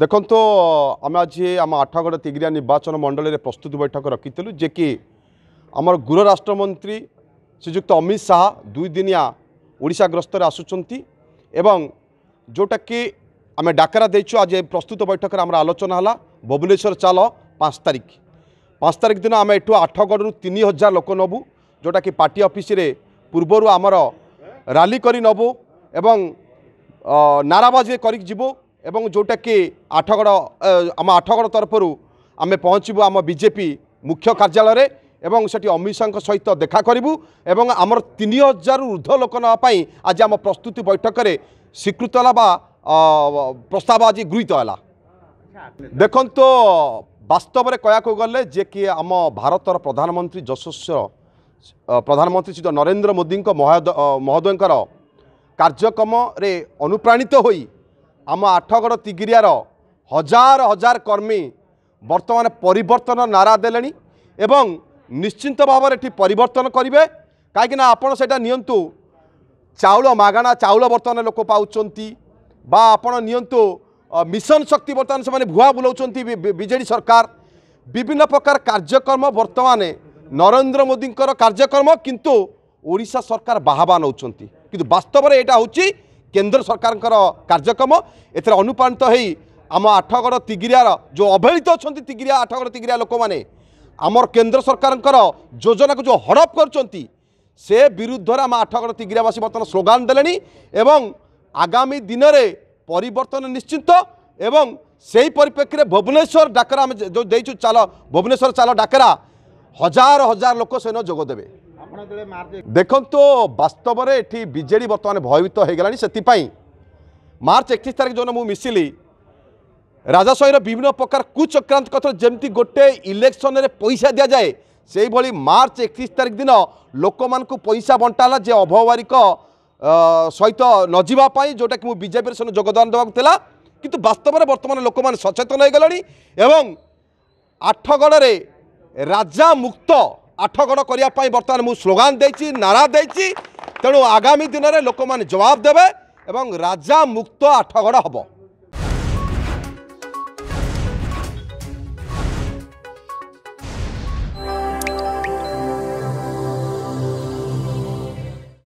ଦେଖନ୍ତୁ ଆମେ ଆଜି ଆମ ଆଠଗଡ଼ ତିଗିରିଆ ନିର୍ବାଚନ ମଣ୍ଡଳୀରେ ପ୍ରସ୍ତୁତି ବୈଠକ ରଖିଥିଲୁ ଯେ କି ଆମର ଗୃହ ରାଷ୍ଟ୍ରମନ୍ତ୍ରୀ ଶ୍ରୀଯୁକ୍ତ ଅମିତ ଶାହା ଦୁଇଦିନିଆ ଓଡ଼ିଶା ଗ୍ରସ୍ତରେ ଆସୁଛନ୍ତି ଏବଂ ଯେଉଁଟାକି ଆମେ ଡାକରା ଦେଇଛୁ ଆଜି ପ୍ରସ୍ତୁତ ବୈଠକରେ ଆମର ଆଲୋଚନା ହେଲା ଭୁବନେଶ୍ୱର ଚାଲ ପାଞ୍ଚ ତାରିଖ ପାଞ୍ଚ ତାରିଖ ଦିନ ଆମେ ଏଠୁ ଆଠଗଡ଼ରୁ ତିନି ହଜାର ଲୋକ ନେବୁ ଯେଉଁଟାକି ପାର୍ଟି ଅଫିସରେ ପୂର୍ବରୁ ଆମର ରାଲି କରି ନେବୁ ଏବଂ ନାରାବାଜି କରିକି ଯିବୁ এবং ଯେଉଁଟାକି আঠগড় আমার আঠগড় ତରଫରୁ আমি পৌঁছবু আমার বিজেপি মুখ্য କାର୍ଯ୍ୟାଳୟରେ এবং সেটি অমিত শাহ সহ দেখা করবু এবং আমার তিন হাজার ঊর্ধ্ব লোক নেওয়া আজ আমার প্রস্তুতি বৈঠকের স্বীকৃত হল বা প্রস্তাব আজ গৃহীত হল দেখুন বাস্তবরে কয়াকু গলে যে কি আমার ভারতের প্রধানমন্ত্রী যশস্ব প্রধানমন্ত্রী শ্রী নরেন্দ্র মোদী মহোদয়ঙ্কর কার্যক্রমে অনুপ্রাণিত হয়ে ଆମ ଆଠଗଡ଼ ତିଗିରିଆର ହଜାର ହଜାର କର୍ମୀ ବର୍ତ୍ତମାନ ପରିବର୍ତ୍ତନ ନାରା ଦେଲେଣି ଏବଂ ନିଶ୍ଚିନ୍ତ ଭାବରେ ଏଠି ପରିବର୍ତ୍ତନ କରିବେ କାହିଁକିନା ଆପଣ ସେଇଟା ନିଅନ୍ତୁ ଚାଉଳ ମାଗଣା ଚାଉଳ ବର୍ତ୍ତମାନ ଲୋକ ପାଉଛନ୍ତି ବା ଆପଣ ନିଅନ୍ତୁ ମିଶନ ଶକ୍ତି ବର୍ତ୍ତମାନ ସେମାନେ ଭୁଆ ବୁଲାଉଛନ୍ତି ବିଜେଡ଼ି ସରକାର ବିଭିନ୍ନ ପ୍ରକାର କାର୍ଯ୍ୟକ୍ରମ ବର୍ତ୍ତମାନ ନରେନ୍ଦ୍ର ମୋଦିଙ୍କର କାର୍ଯ୍ୟକ୍ରମ କିନ୍ତୁ ଓଡ଼ିଶା ସରକାର ବାହାବା ନେଉଛନ୍ତି କିନ୍ତୁ ବାସ୍ତବରେ ଏଇଟା ହେଉଛି କେନ୍ଦ୍ର ସରକାରଙ୍କର କାର୍ଯ୍ୟକ୍ରମ ଏଥିରେ ଅନୁପ୍ରାଣିତ ହୋଇ ଆମ ଆଠଗଡ଼ ତିଗିରିଆର ଯେଉଁ ଅବହେଳିତ ଅଛନ୍ତି ତିଗିରିଆ ଆଠଗଡ଼ ତିଗିରିଆ ଲୋକମାନେ ଆମର କେନ୍ଦ୍ର ସରକାରଙ୍କର ଯୋଜନାକୁ ଯେଉଁ ହଡ଼ପ କରୁଛନ୍ତି ସେ ବିରୁଦ୍ଧରେ ଆମ ଆଠଗଡ଼ ତିଗିରିଆବାସୀ ବର୍ତ୍ତମାନ ସ୍ଲୋଗାନ ଦେଲେଣି ଏବଂ ଆଗାମୀ ଦିନରେ ପରିବର୍ତ୍ତନ ନିଶ୍ଚିତ ଏବଂ সেই পরিপ্রেক্ষীরে ভুবনেশ্বর ডাকরা আমি যে দিয়েছু চাল ভুবনেশ্বর চাল ডাকরা হাজার হাজার লোক সেন যোগ দেবে ଦେଖନ୍ତୁ ବାସ୍ତବରେ ଏଠି ବିଜେଡ଼ି ବର୍ତ୍ତମାନ ଭୟଭୀତ ହୋଇଗଲାଣି ସେଥିପାଇଁ ମାର୍ଚ୍ଚ ଏକତିରିଶ ତାରିଖ ଯେଉଁଦିନ ମୁଁ ମିଶିଲି ରାଜାସାହିର ବିଭିନ୍ନ ପ୍ରକାର କୁଚକ୍ରାନ୍ତ କଥା ଯେମିତି ଗୋଟେ ଇଲେକ୍ସନରେ ପଇସା ଦିଆଯାଏ ସେଇଭଳି ମାର୍ଚ୍ଚ ଏକତିରିଶ ତାରିଖ ଦିନ ଲୋକମାନଙ୍କୁ ପଇସା ବଣ୍ଟା ହେଲା ଯେ ଅଭବାରିକ ସହିତ ନ ଯିବା ପାଇଁ ଯେଉଁଟାକି ମୁଁ ବିଜେପିରେ ସେଦିନ ଯୋଗଦାନ ଦେବାକୁ ଥିଲା କିନ୍ତୁ ବାସ୍ତବରେ ବର୍ତ୍ତମାନ ଲୋକମାନେ ସଚେତନ ହୋଇଗଲେଣି ଏବଂ ଆଠଗଡ଼ରେ ରାଜା ମୁକ୍ତ ଆଠଗଡ଼ କରିବା ପାଇଁ ବର୍ତ୍ତମାନ ମୁଁ ସ୍ଲୋଗାନ ଦେଇଛି ନାରା ଦେଇଛି ତେଣୁ ଆଗାମୀ ଦିନରେ ଲୋକମାନେ ଜବାବ ଦେବେ ଏବଂ ରାଜା ମୁକ୍ତ ଆଠଗଡ଼ ହେବ